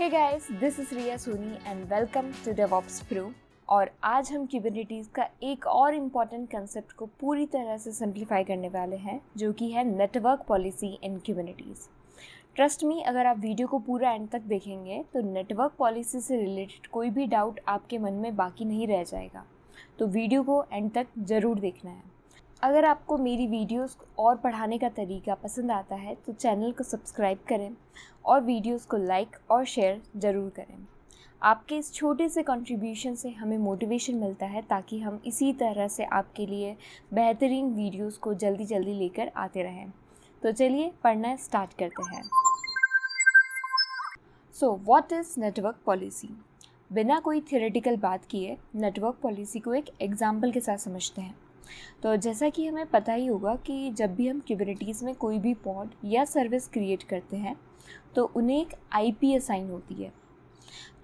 hey guys this is Riya Soni and welcome to DevOps pro और आज हम क्यूबिनिटीज का एक और इम्पॉर्टेंट कंसेप्ट को पूरी तरह से सिंप्लीफाई करने वाले हैं जो कि है network policy in Kubernetes trust me अगर आप वीडियो को पूरा एंड तक देखेंगे तो नेटवर्क पॉलिसी से रिलेटेड कोई भी डाउट आपके मन में बाकी नहीं रह जाएगा तो वीडियो को एंड तक ज़रूर देखना है अगर आपको मेरी वीडियोस और पढ़ाने का तरीका पसंद आता है तो चैनल को सब्सक्राइब करें और वीडियोस को लाइक और शेयर ज़रूर करें आपके इस छोटे से कंट्रीब्यूशन से हमें मोटिवेशन मिलता है ताकि हम इसी तरह से आपके लिए बेहतरीन वीडियोस को जल्दी जल्दी लेकर आते रहें तो चलिए पढ़ना स्टार्ट करते हैं so what is network policy बिना कोई थियोरेटिकल बात किए नेटवर्क पॉलिसी को एक एग्जाम्पल के साथ समझते हैं तो जैसा कि हमें पता ही होगा कि जब भी हम क्यूबिनिटीज़ में कोई भी पॉड या सर्विस क्रिएट करते हैं तो उन्हें एक आई असाइन होती है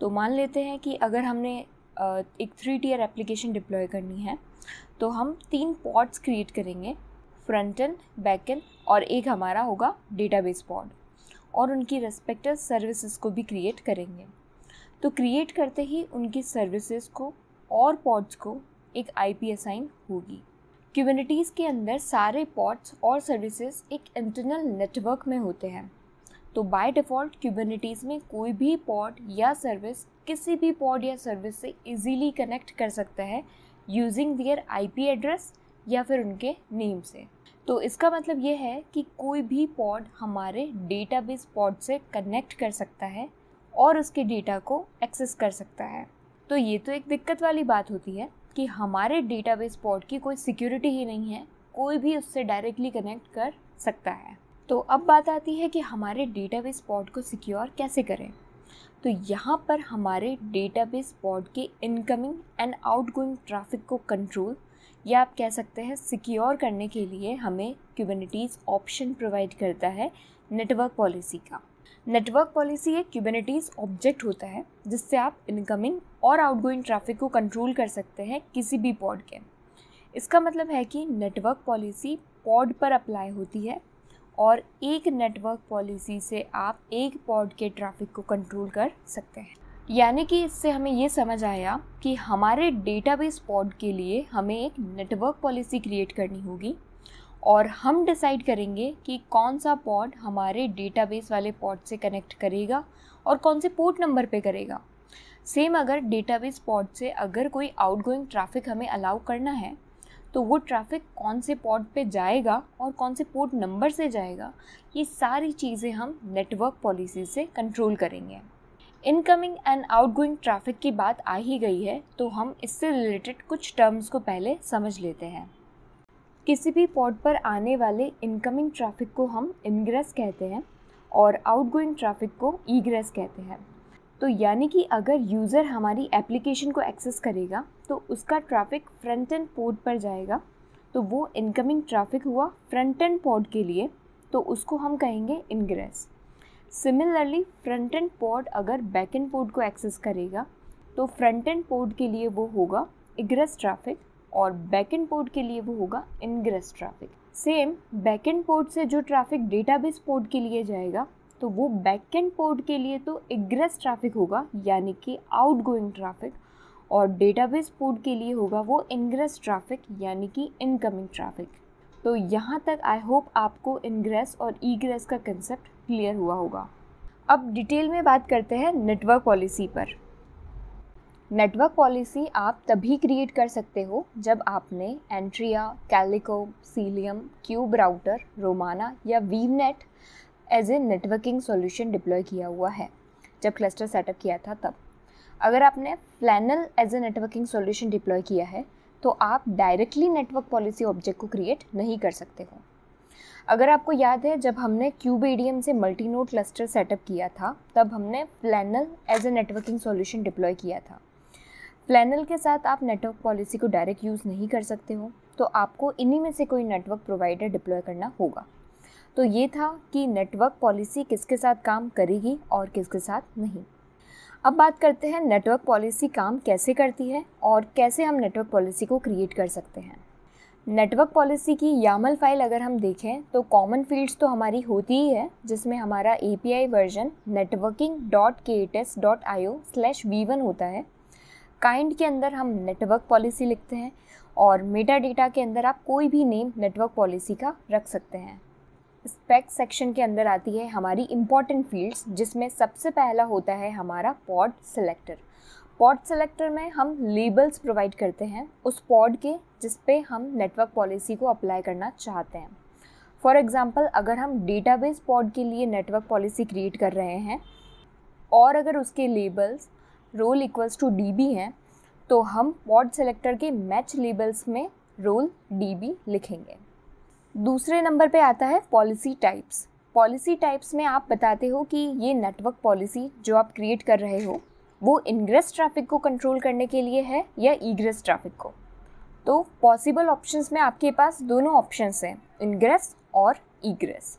तो मान लेते हैं कि अगर हमने एक थ्री टीयर एप्लीकेशन डिप्लॉय करनी है तो हम तीन पॉड्स क्रिएट करेंगे फ्रंट एंड बैक एंड और एक हमारा होगा डेटाबेस पॉड और उनकी रेस्पेक्टिव सर्विसेज को भी क्रिएट करेंगे तो क्रिएट करते ही उनकी सर्विसेज को और पॉड्स को एक आई पी असाइन होगी कुबरनिटीज़ के अंदर सारे पॉट्स और सर्विसेज एक इंटरनल नेटवर्क में होते हैं तो बाय डिफ़ॉल्ट कुबरनिटीज़ में कोई भी पॉड या सर्विस किसी भी पॉड या सर्विस से इजीली कनेक्ट कर सकता है यूजिंग दियर आईपी एड्रेस या फिर उनके नेम से तो इसका मतलब यह है कि कोई भी पॉड हमारे डेटाबेस पॉड से कनेक्ट कर सकता है और उसके डेटा को एक्सेस कर सकता है तो ये तो एक दिक्कत वाली बात होती है कि हमारे डेटाबेस पॉड की कोई सिक्योरिटी ही नहीं है कोई भी उससे डायरेक्टली कनेक्ट कर सकता है तो अब बात आती है कि हमारे डेटाबेस पॉड को सिक्योर कैसे करें तो यहाँ पर हमारे डेटाबेस पॉड के इनकमिंग एंड आउटगोइंग ट्रैफिक को कंट्रोल या आप कह सकते हैं सिक्योर करने के लिए हमें क्यूबनिटीज़ ऑप्शन प्रोवाइड करता है नेटवर्क पॉलिसी का नेटवर्क पॉलिसी एक क्यूबेनेटीज ऑब्जेक्ट होता है जिससे आप इनकमिंग और आउटगोइंग ट्रैफिक को कंट्रोल कर सकते हैं किसी भी पॉड के इसका मतलब है कि नेटवर्क पॉलिसी पॉड पर अप्लाई होती है और एक नेटवर्क पॉलिसी से आप एक पॉड के ट्रैफिक को कंट्रोल कर सकते हैं यानी कि इससे हमें ये समझ आया कि हमारे डेटाबेस पॉड के लिए हमें एक नेटवर्क पॉलिसी क्रिएट करनी होगी और हम डिसाइड करेंगे कि कौन सा पॉड हमारे डेटाबेस वाले पॉड से कनेक्ट करेगा और कौन से पोर्ट नंबर पे करेगा सेम अगर डेटाबेस पॉड से अगर कोई आउटगोइंग ट्रैफिक हमें अलाउ करना है तो वो ट्रैफिक कौन से पॉड पे जाएगा और कौन से पोर्ट नंबर से जाएगा ये सारी चीज़ें हम नेटवर्क पॉलिसी से कंट्रोल करेंगे इनकमिंग एंड आउटगोइंग ट्रैफिक की बात आ ही गई है तो हम इससे रिलेटेड कुछ टर्म्स को पहले समझ लेते हैं किसी भी पोर्ट पर आने वाले इनकमिंग ट्रैफिक को हम इनग्रेस कहते हैं और आउटगोइंग ट्रैफिक को ईग्रेस कहते हैं तो यानी कि अगर यूज़र हमारी एप्लीकेशन को एक्सेस करेगा तो उसका ट्रैफिक फ्रंट एंड पोर्ट पर जाएगा तो वो इनकमिंग ट्रैफिक हुआ फ्रंट एंड पोर्ट के लिए तो उसको हम कहेंगे ingress similarly front end port अगर बैक एंड पोर्ट को एक्सेस करेगा तो फ्रंट एंड पोर्ट के लिए वो होगा इग्रेस ट्रैफिक और बैक एंड पोर्ट के लिए वो होगा ingress traffic same back end port से जो ट्रैफिक डेटाबेस पोर्ट के लिए जाएगा तो वो बैक एंड पोर्ट के लिए तो एग्रेस ट्रैफिक होगा यानी कि आउट गोइंग ट्रैफिक और डेटाबेस पोर्ट के लिए होगा वो इनग्रेस ट्रैफिक यानी कि इनकमिंग ट्रैफिक तो यहाँ तक आई होप आपको इनग्रेस और ईग्रेस का कंसेप्ट क्लियर हुआ होगा अब डिटेल में बात करते हैं नेटवर्क पॉलिसी पर नेटवर्क पॉलिसी आप तभी क्रिएट कर सकते हो जब आपने Antrea Calico Cilium kube router Romana या Weave Net as a networking solution deploy किया हुआ है जब क्लस्टर सेटअप किया था तब अगर आपने Flannel as a networking solution deploy किया है तो आप डायरेक्टली नेटवर्क पॉलिसी ऑब्जेक्ट को क्रिएट नहीं कर सकते हो अगर आपको याद है जब हमने क्यूब एडीएम से मल्टी नोड क्लस्टर सेटअप किया था तब हमने Flannel as a networking solution deploy किया था फ्लैनल के साथ आप नेटवर्क पॉलिसी को डायरेक्ट यूज़ नहीं कर सकते हो तो आपको इन्हीं में से कोई नेटवर्क प्रोवाइडर डिप्लॉय करना होगा तो ये था कि नेटवर्क पॉलिसी किसके साथ काम करेगी और किसके साथ नहीं अब बात करते हैं नेटवर्क पॉलिसी काम कैसे करती है और कैसे हम नेटवर्क पॉलिसी को क्रिएट कर सकते हैं नेटवर्क पॉलिसी की यामल फाइल अगर हम देखें तो कॉमन फील्ड्स तो हमारी होती ही है जिसमें हमारा ए वर्जन वी वन होता है काइंड के अंदर हम नेटवर्क पॉलिसी लिखते हैं और मेटा डेटा के अंदर आप कोई भी नेम नेटवर्क पॉलिसी का रख सकते हैं स्पेक्स सेक्शन के अंदर आती है हमारी इम्पॉर्टेंट फील्ड्स जिसमें सबसे पहला होता है हमारा पॉड सेलेक्टर पॉड सेलेक्टर में हम लेबल्स प्रोवाइड करते हैं उस पॉड के जिस पे हम नेटवर्क पॉलिसी को अप्लाई करना चाहते हैं फॉर एग्ज़ाम्पल अगर हम डेटाबेस पॉड के लिए नेटवर्क पॉलिसी क्रिएट कर रहे हैं और अगर उसके labels role equals to D B तो हम पॉड सेलेक्टर के मैच लेबल्स में रोल डी बी लिखेंगे दूसरे नंबर पे आता है पॉलिसी टाइप्स पॉलिसी टाइप्स में आप बताते हो कि ये नेटवर्क पॉलिसी जो आप क्रिएट कर रहे हो वो इनग्रेस ट्रैफिक को कंट्रोल करने के लिए है या ईग्रेस ट्रैफिक को तो पॉसिबल ऑप्शंस में आपके पास दोनों ऑप्शंस हैं इनग्रेस और ईग्रेस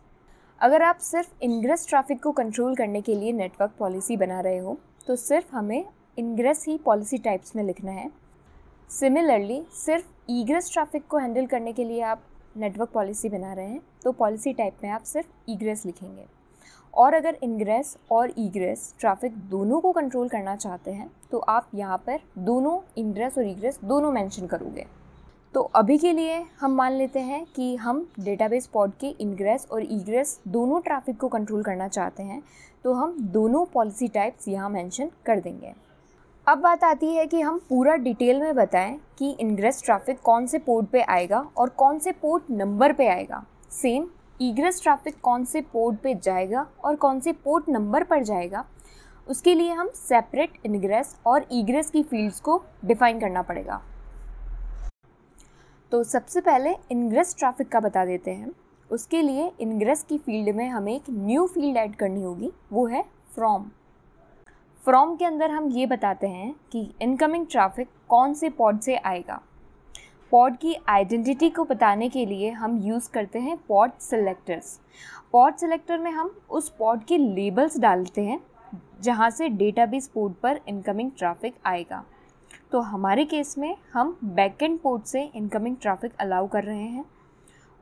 अगर आप सिर्फ इनग्रेस ट्रैफिक को कंट्रोल करने के लिए नेटवर्क पॉलिसी बना रहे हो तो सिर्फ हमें इंग्रेस ही पॉलिसी टाइप्स में लिखना है सिमिलरली सिर्फ ईग्रेस ट्रैफिक को हैंडल करने के लिए आप नेटवर्क पॉलिसी बना रहे हैं तो पॉलिसी टाइप में आप सिर्फ ईग्रेस लिखेंगे और अगर इंग्रेस और ईग्रेस ट्रैफिक दोनों को कंट्रोल करना चाहते हैं तो आप यहाँ पर दोनों इंग्रेस और ईग्रेस दोनों मेंशन करोगे तो अभी के लिए हम मान लेते हैं कि हम डेटाबेस पॉड के इनग्रेस और ईग्रेस दोनों ट्रैफिक को कंट्रोल करना चाहते हैं तो हम दोनों पॉलिसी टाइप्स यहाँ मेंशन कर देंगे अब बात आती है कि हम पूरा डिटेल में बताएं कि इनग्रेस ट्रैफिक कौन से पोर्ट पे आएगा और कौन से पोर्ट नंबर पे आएगा सेम ईग्रेस ट्रैफिक कौन से पोर्ट पे जाएगा और कौन से पोर्ट नंबर पर जाएगा उसके लिए हम सेपरेट इनग्रेस और ईग्रेस की फील्ड्स को डिफाइन करना पड़ेगा तो सबसे पहले इनग्रेस ट्रैफिक का बता देते हैं उसके लिए इनग्रेस की फील्ड में हमें एक न्यू फील्ड ऐड करनी होगी वो है फ्रॉम फ्रॉम के अंदर हम ये बताते हैं कि इनकमिंग ट्रैफिक कौन से पॉड से आएगा पॉड की आइडेंटिटी को बताने के लिए हम यूज़ करते हैं पॉड सेलेक्टर्स पॉड सेलेक्टर में हम उस पॉड के लेबल्स डालते हैं जहाँ से डेटाबेस पोर्ट पर इनकमिंग ट्रैफिक आएगा तो हमारे केस में हम बैक एंड पोर्ट से इनकमिंग ट्रैफिक अलाउ कर रहे हैं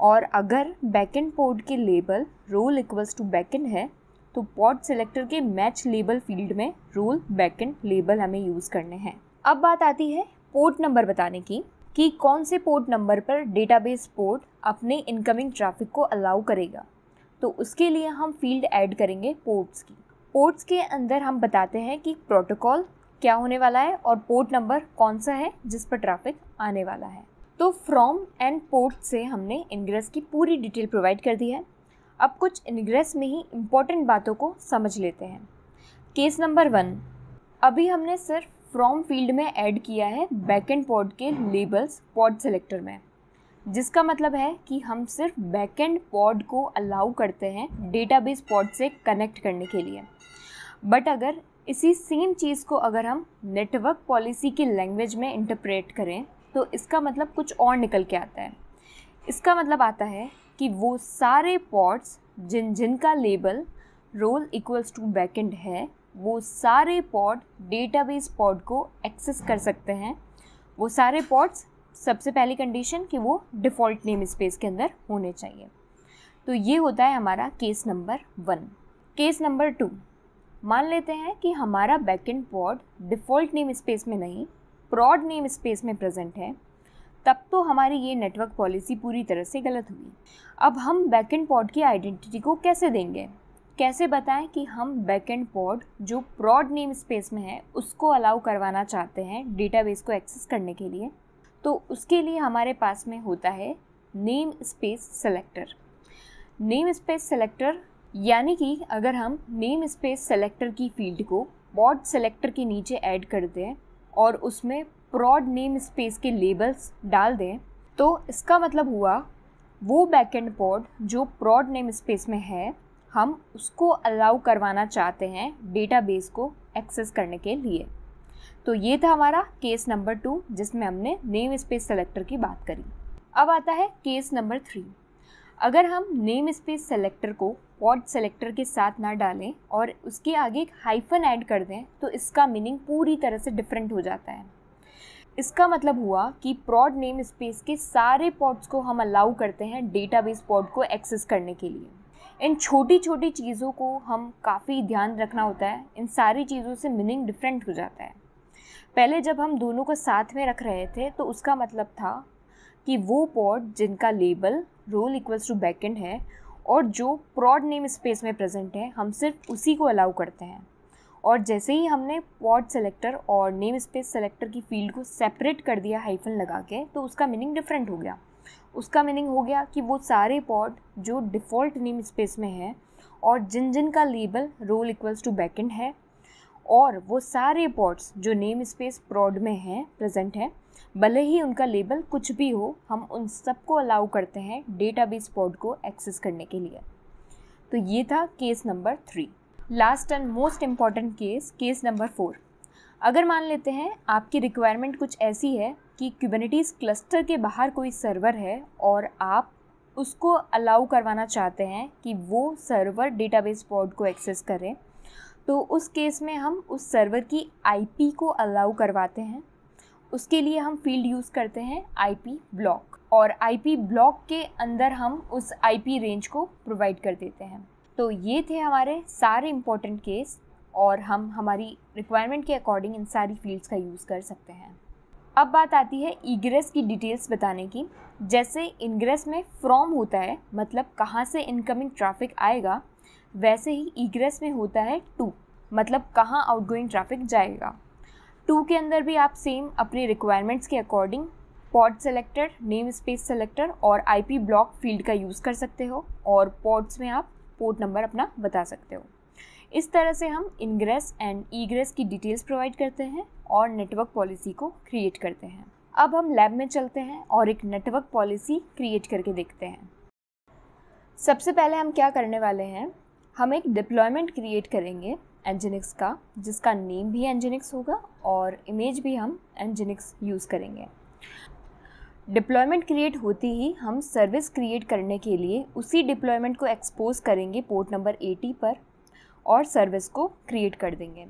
और अगर बैक एंड पोर्ट के label role equals to back end है तो पॉट सिलेक्टर के मैच लेबल फील्ड में रोल बैक एंड लेबल हमें यूज़ करने हैं अब बात आती है पोर्ट नंबर बताने की कि कौन से पोर्ट नंबर पर डेटाबेस पोर्ट अपने इनकमिंग ट्रैफिक को अलाउ करेगा तो उसके लिए हम फील्ड ऐड करेंगे पोर्ट्स की पोर्ट्स के अंदर हम बताते हैं कि प्रोटोकॉल क्या होने वाला है और पोर्ट नंबर कौन सा है जिस पर ट्रैफिक आने वाला है तो फ्रॉम एंड पोर्ट से हमने इनग्रेस की पूरी डिटेल प्रोवाइड कर दी है अब कुछ इनग्रेस में ही इम्पोर्टेंट बातों को समझ लेते हैं केस नंबर वन अभी हमने सिर्फ फ्रॉम फील्ड में ऐड किया है बैक एंड पॉड के लेबल्स पॉड सेलेक्टर में जिसका मतलब है कि हम सिर्फ बैक एंड पॉड को अलाउ करते हैं डेटाबेस पॉड से कनेक्ट करने के लिए बट अगर इसी सेम चीज़ को अगर हम नेटवर्क पॉलिसी की लैंग्वेज में इंटरप्रेट करें तो इसका मतलब कुछ और निकल के आता है इसका मतलब आता है कि वो सारे पॉट्स जिन जिनका label role equals to backend है वो सारे पॉड डेटाबेस पॉड को एक्सेस कर सकते हैं वो सारे पॉड्स सबसे पहली कंडीशन कि वो डिफ़ॉल्ट नेम स्पेस के अंदर होने चाहिए तो ये होता है हमारा case number one case number two मान लेते हैं कि हमारा backend pod default name space में नहीं प्रॉड नेम स्पेस में प्रेजेंट है तब तो हमारी ये नेटवर्क पॉलिसी पूरी तरह से गलत हुई अब हम बैकेंड पॉड की आइडेंटिटी को कैसे देंगे कैसे बताएं कि हम बैकेंड पॉड जो प्रॉड नेम स्पेस में है उसको अलाउ करवाना चाहते हैं डेटाबेस को एक्सेस करने के लिए तो उसके लिए हमारे पास में होता है name space selector name space selector यानी कि अगर हम नेम स्पेस सेलेक्टर की फील्ड को बॉड सेलेक्टर के नीचे ऐड कर दें और उसमें प्रॉड नेम स्पेस के लेबल्स डाल दें तो इसका मतलब हुआ वो बैकेंड पॉड जो प्रॉड नेम स्पेस में है हम उसको अलाउ करवाना चाहते हैं डेटाबेस को एक्सेस करने के लिए तो ये था हमारा केस नंबर टू जिसमें हमने नेम स्पेस सेलेक्टर की बात करी अब आता है केस नंबर थ्री अगर हम नेम स्पेस सेलेक्टर को पॉड सेलेक्टर के साथ ना डालें और उसके आगे एक हाइफन ऐड कर दें तो इसका मीनिंग पूरी तरह से डिफरेंट हो जाता है इसका मतलब हुआ कि प्रॉड नेम स्पेस के सारे पॉड्स को हम अलाउ करते हैं डेटाबेस पॉड को एक्सेस करने के लिए इन छोटी छोटी चीज़ों को हम काफ़ी ध्यान रखना होता है इन सारी चीज़ों से मीनिंग डिफरेंट हो जाता है पहले जब हम दोनों को साथ में रख रहे थे तो उसका मतलब था कि वो पॉड जिनका label role equals to backend है और जो प्रॉड नेम स्पेस में प्रेजेंट है हम सिर्फ उसी को अलाउ करते हैं और जैसे ही हमने पॉड सेलेक्टर और नेम स्पेस सेलेक्टर की फील्ड को सेपरेट कर दिया हाइफन लगा के तो उसका मीनिंग डिफरेंट हो गया उसका मीनिंग हो गया कि वो सारे पॉड जो डिफ़ॉल्ट नेम स्पेस में है और जिन जिन का label role equals to backend है और वो सारे पॉड्स जो नेम स्पेस प्रॉड में हैं प्रेजेंट हैं भले ही उनका लेबल कुछ भी हो हम उन सबको अलाउ करते हैं डेटाबेस पॉड को एक्सेस करने के लिए तो ये था case number three last and most important case case number four अगर मान लेते हैं आपकी रिक्वायरमेंट कुछ ऐसी है कि क्यूबनिटीज़ क्लस्टर के बाहर कोई सर्वर है और आप उसको अलाउ करवाना चाहते हैं कि वो सर्वर डेटाबेस पॉड को एक्सेस करें तो उस केस में हम उस सर्वर की आईपी को अलाउ करवाते हैं उसके लिए हम फील्ड यूज़ करते हैं आईपी ब्लॉक और आईपी ब्लॉक के अंदर हम उस आईपी रेंज को प्रोवाइड कर देते हैं तो ये थे हमारे सारे इम्पोर्टेंट केस और हम हमारी रिक्वायरमेंट के अकॉर्डिंग इन सारी फील्ड्स का यूज़ कर सकते हैं अब बात आती है ईग्रेस की डिटेल्स बताने की जैसे इनग्रेस में फ्रॉम होता है मतलब कहाँ से इनकमिंग ट्रैफिक आएगा वैसे ही ईग्रेस में होता है टू मतलब कहाँ आउटगोइंग ट्रैफिक जाएगा टू के अंदर भी आप सेम अपनी रिक्वायरमेंट्स के according pod selector name space selector और आईपी ब्लॉक फील्ड का यूज़ कर सकते हो और पॉड्स में आप पोर्ट नंबर अपना बता सकते हो इस तरह से हम इनग्रेस एंड ईग्रेस की डिटेल्स प्रोवाइड करते हैं और नेटवर्क पॉलिसी को क्रिएट करते हैं अब हम लैब में चलते हैं और एक नेटवर्क पॉलिसी क्रिएट करके देखते हैं सबसे पहले हम क्या करने वाले हैं हम एक डिप्लॉयमेंट क्रिएट करेंगे एंजेनिक्स का जिसका नेम भी एंजेनिक्स होगा और इमेज भी हम एंजेनिक्स यूज़ करेंगे डिप्लॉयमेंट क्रिएट होती ही हम सर्विस क्रिएट करने के लिए उसी डिप्लॉयमेंट को एक्सपोज करेंगे पोर्ट नंबर 80 पर और सर्विस को क्रिएट कर देंगे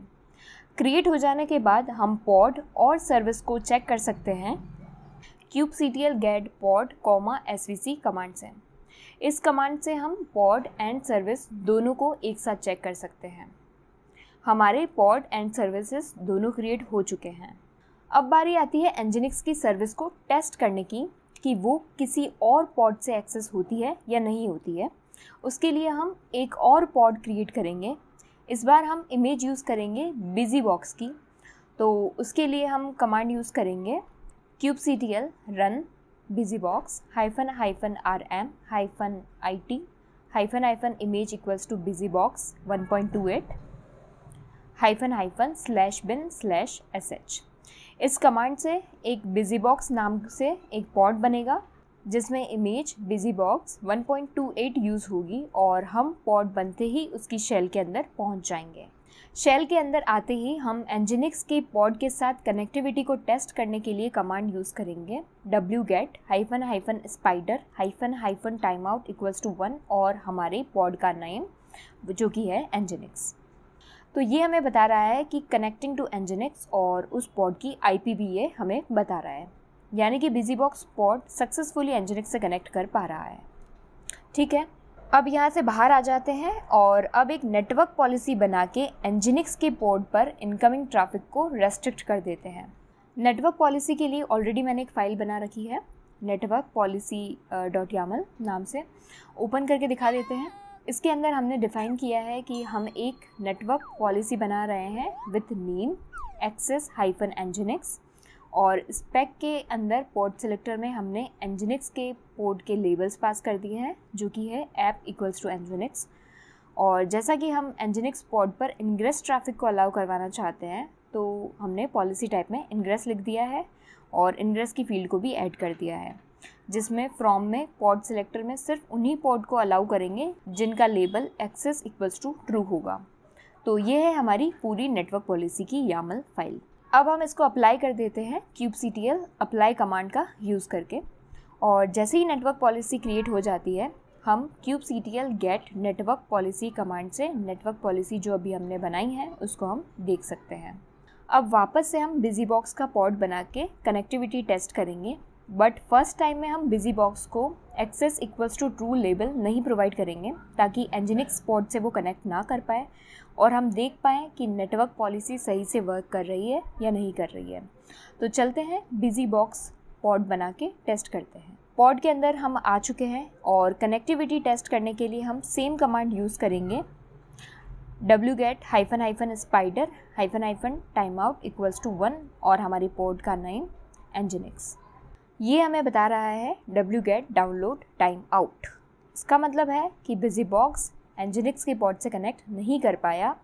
क्रिएट हो जाने के बाद हम पॉड और सर्विस को चेक कर सकते हैं kube C T L get pod comma S V C command से इस कमांड से हम पॉड एंड सर्विस दोनों को एक साथ चेक कर सकते हैं हमारे पॉड एंड सर्विसेज दोनों क्रिएट हो चुके हैं अब बारी आती है एंजिनिक्स की सर्विस को टेस्ट करने की कि वो किसी और पॉड से एक्सेस होती है या नहीं होती है उसके लिए हम एक और पॉड क्रिएट करेंगे इस बार हम इमेज यूज़ करेंगे बिजी बॉक्स की तो उसके लिए हम कमांड यूज़ करेंगे kube C T L run busy box hyphen hyphen R M hyphen I T hyphen hyphen image equals to busy box one point two eight hyphen hyphen slash bin slash S H इस command से एक busy box नाम से एक pod बनेगा जिसमें image busy box 1.28 use होगी और हम पॉड बनते ही उसकी शेल के अंदर पहुंच जाएंगे शेल के अंदर आते ही हम एंजिनिक्स के पॉड के साथ कनेक्टिविटी को टेस्ट करने के लिए कमांड यूज़ करेंगे W get hyphen hyphen spider hyphen hyphen time out equals to one और हमारे पॉड का नेम जो कि है एंजिनिक्स तो ये हमें बता रहा है कि कनेक्टिंग टू एंजिनिक्स और उस पॉड की आई भी ये हमें बता रहा है यानी कि busy box pod successfully nginx से कनेक्ट कर पा रहा है ठीक है अब यहाँ से बाहर आ जाते हैं और अब एक नेटवर्क पॉलिसी बना के एंजिनिक्स के पोर्ट पर इनकमिंग ट्रैफिक को रेस्ट्रिक्ट कर देते हैं नेटवर्क पॉलिसी के लिए ऑलरेडी मैंने एक फ़ाइल बना रखी है नेटवर्क पॉलिसी डॉट यामल नाम से ओपन करके दिखा देते हैं इसके अंदर हमने डिफ़ाइन किया है कि हम एक नेटवर्क पॉलिसी बना रहे हैं with name access hyphen nginx और स्पेक के अंदर पोर्ट सिलेक्टर में हमने एंजिनिक्स के पोर्ट के लेबल्स पास कर दिए हैं जो कि है ऐप इक्वल्स टू एंजिनिक्स और जैसा कि हम एंजिनिक्स पोर्ट पर इंग्रेस ट्रैफिक को अलाउ करवाना चाहते हैं तो हमने पॉलिसी टाइप में इंग्रेस लिख दिया है और इंग्रेस की फील्ड को भी ऐड कर दिया है जिसमें फ्रॉम में पॉड सिलेक्टर में सिर्फ उन्हीं पॉड को अलाउ करेंगे जिनका label access equals to true होगा तो ये है हमारी पूरी नेटवर्क पॉलिसी की यामल फाइल अब हम इसको अप्लाई कर देते हैं kube C T L apply command का यूज़ करके और जैसे ही नेटवर्क पॉलिसी क्रिएट हो जाती है हम kube C T L get network policy command से नेटवर्क पॉलिसी जो अभी हमने बनाई है उसको हम देख सकते हैं अब वापस से हम बिजी बॉक्स का पॉड बना के कनेक्टिविटी टेस्ट करेंगे बट फर्स्ट टाइम में हम बिजी बॉक्स को access equals to true label नहीं प्रोवाइड करेंगे ताकि एंजिनिक स्पॉट से वो कनेक्ट ना कर पाए और हम देख पाएँ कि नेटवर्क पॉलिसी सही से वर्क कर रही है या नहीं कर रही है तो चलते हैं बिजी बॉक्स पॉड बना के टेस्ट करते हैं पॉड के अंदर हम आ चुके हैं और कनेक्टिविटी टेस्ट करने के लिए हम सेम कमांड यूज़ करेंगे W get hyphen hyphen spider hyphen hyphen time out equals to one और हमारी पॉड का नाइम एंजिनिक्स ये हमें बता रहा है W get download time out इसका मतलब है कि बिजी बॉक्स एंजिनिक्स के पॉड से कनेक्ट नहीं कर पाया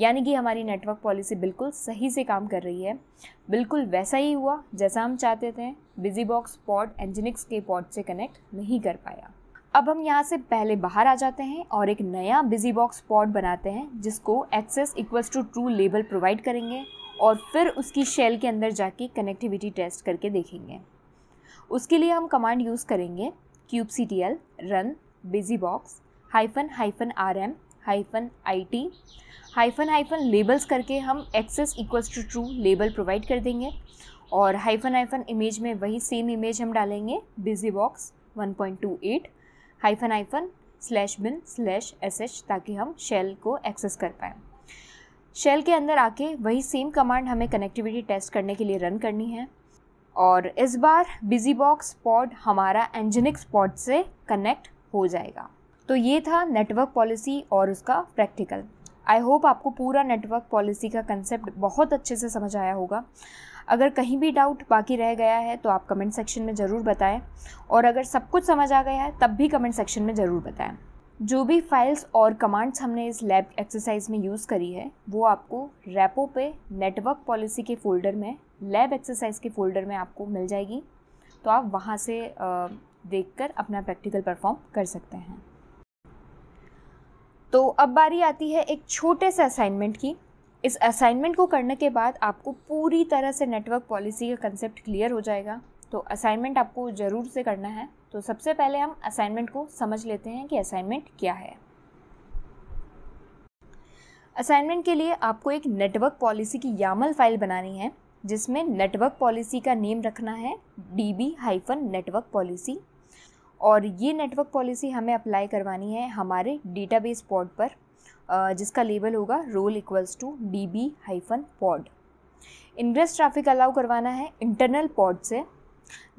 यानी कि हमारी नेटवर्क पॉलिसी बिल्कुल सही से काम कर रही है बिल्कुल वैसा ही हुआ जैसा हम चाहते थे बिजी बॉक्स पॉड एंजिनिक्स के पॉड से कनेक्ट नहीं कर पाया अब हम यहाँ से पहले बाहर आ जाते हैं और एक नया बिजी बॉक्स पॉड बनाते हैं जिसको access equals to true label provide करेंगे और फिर उसकी शेल के अंदर जाके कनेक्टिविटी टेस्ट करके देखेंगे उसके लिए हम कमांड यूज़ करेंगे kube C T L run busy box hyphen hyphen R M hyphen I T hyphen hyphen labels करके हम access equals to true label provide कर देंगे और हाइफन हाइफन इमेज में वही सेम इमेज हम डालेंगे busy box 1.28 hyphen hyphen slash bin slash S H ताकि हम शेल को एक्सेस कर पाएँ शेल के अंदर आके वही सेम कमांड हमें कनेक्टिविटी टेस्ट करने के लिए रन करनी है और इस बार बिजी बॉक्स पॉड हमारा एंजेनिक्स पॉड से कनेक्ट हो जाएगा तो ये था नेटवर्क पॉलिसी और उसका प्रैक्टिकल आई होप आपको पूरा नेटवर्क पॉलिसी का कंसेप्ट बहुत अच्छे से समझ आया होगा अगर कहीं भी डाउट बाकी रह गया है तो आप कमेंट सेक्शन में ज़रूर बताएं और अगर सब कुछ समझ आ गया है तब भी कमेंट सेक्शन में ज़रूर बताएं जो भी फाइल्स और कमांड्स हमने इस लैब एक्सरसाइज में यूज़ करी है वो आपको रेपो पे नेटवर्क पॉलिसी के फ़ोल्डर में लैब एक्सरसाइज के फ़ोल्डर में आपको मिल जाएगी तो आप वहाँ से देखकर अपना प्रैक्टिकल परफॉर्म कर सकते हैं तो अब बारी आती है एक छोटे से असाइनमेंट की इस असाइनमेंट को करने के बाद आपको पूरी तरह से नेटवर्क पॉलिसी का कंसेप्ट क्लियर हो जाएगा तो असाइनमेंट आपको ज़रूर से करना है तो सबसे पहले हम असाइनमेंट को समझ लेते हैं कि असाइनमेंट क्या है असाइनमेंट के लिए आपको एक नेटवर्क पॉलिसी की यामल फाइल बनानी है जिसमें नेटवर्क पॉलिसी का नेम रखना है D B hyphen network policy और ये नेटवर्क पॉलिसी हमें अप्लाई करवानी है हमारे डेटाबेस पॉड पर जिसका लेबल होगा role equals to D B hyphen pod invest traffic allow करवाना है इंटरनल पॉड से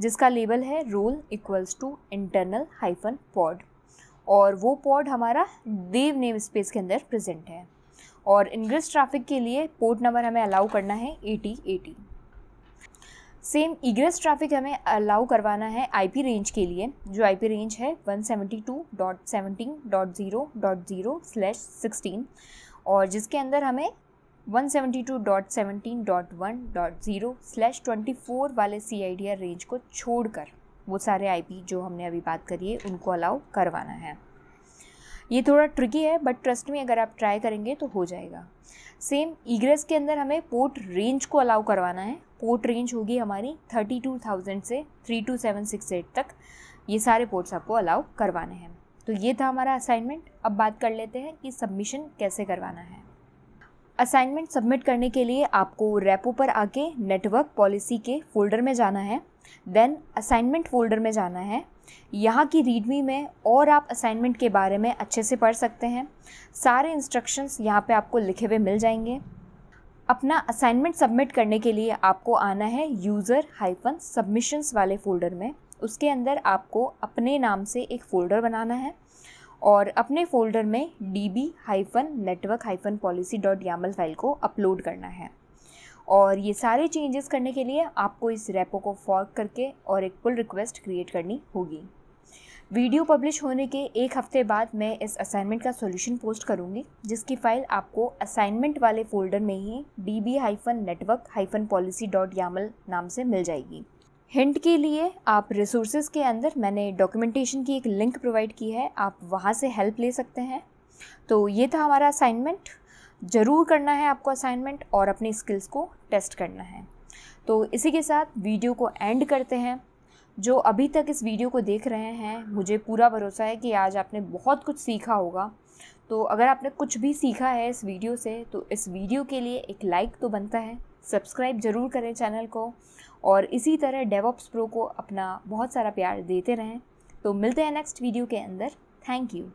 जिसका लेबल है role equals to internal hyphen pod और वो पॉड हमारा देव नेम स्पेस के अंदर प्रेजेंट है और इंग्रेस ट्रैफिक के लिए पोर्ट नंबर हमें अलाउ करना है eighty eighty same egress traffic हमें अलाउ करवाना है आईपी रेंज के लिए जो आईपी रेंज है one seventy two dot dot dot zero zero slash sixteen और जिसके अंदर हमें 172.17.1.0 24 ट्वेंटी वाले सी रेंज को छोड़कर वो सारे आईपी जो हमने अभी बात करी है उनको अलाउ करवाना है ये थोड़ा ट्रिकी है बट ट्रस्ट में अगर आप ट्राई करेंगे तो हो जाएगा सेम ईग्रेस के अंदर हमें पोर्ट रेंज को अलाउ करवाना है पोर्ट रेंज होगी हमारी 32,000 से 32768 तक ये सारे पोर्ट्स आपको अलाउ करवाने हैं तो ये था हमारा असाइनमेंट अब बात कर लेते हैं कि सबमिशन कैसे करवाना है असाइनमेंट सबमिट करने के लिए आपको रेपो पर आके नेटवर्क पॉलिसी के फोल्डर में जाना है देन असाइनमेंट फोल्डर में जाना है यहाँ की रीडमी में और आप असाइनमेंट के बारे में अच्छे से पढ़ सकते हैं सारे इंस्ट्रक्शंस यहाँ पे आपको लिखे हुए मिल जाएंगे अपना असाइनमेंट सबमिट करने के लिए आपको आना है यूज़र हाइफन सबमिशंस वाले फ़ोल्डर में उसके अंदर आपको अपने नाम से एक फ़ोल्डर बनाना है और अपने फोल्डर में D B hyphen network hyphen policy dot yaml file को अपलोड करना है और ये सारे चेंजेस करने के लिए आपको इस रेपो को फॉर्क करके और एक पुल रिक्वेस्ट क्रिएट करनी होगी वीडियो पब्लिश होने के एक हफ्ते बाद मैं इस असाइनमेंट का सॉल्यूशन पोस्ट करूँगी जिसकी फ़ाइल आपको असाइनमेंट वाले फ़ोल्डर में ही D B hyphen network hyphen policy dot yaml नाम से मिल जाएगी हिंट के लिए आप रिसोर्सेज के अंदर मैंने डॉक्यूमेंटेशन की एक लिंक प्रोवाइड की है आप वहाँ से हेल्प ले सकते हैं तो ये था हमारा असाइनमेंट ज़रूर करना है आपको असाइनमेंट और अपने स्किल्स को टेस्ट करना है तो इसी के साथ वीडियो को एंड करते हैं जो अभी तक इस वीडियो को देख रहे हैं मुझे पूरा भरोसा है कि आज आपने बहुत कुछ सीखा होगा तो अगर आपने कुछ भी सीखा है इस वीडियो से तो इस वीडियो के लिए एक लाइक तो बनता है सब्सक्राइब ज़रूर करें चैनल को और इसी तरह डेवॉप्स प्रो को अपना बहुत सारा प्यार देते रहें तो मिलते हैं नेक्स्ट वीडियो के अंदर थैंक यू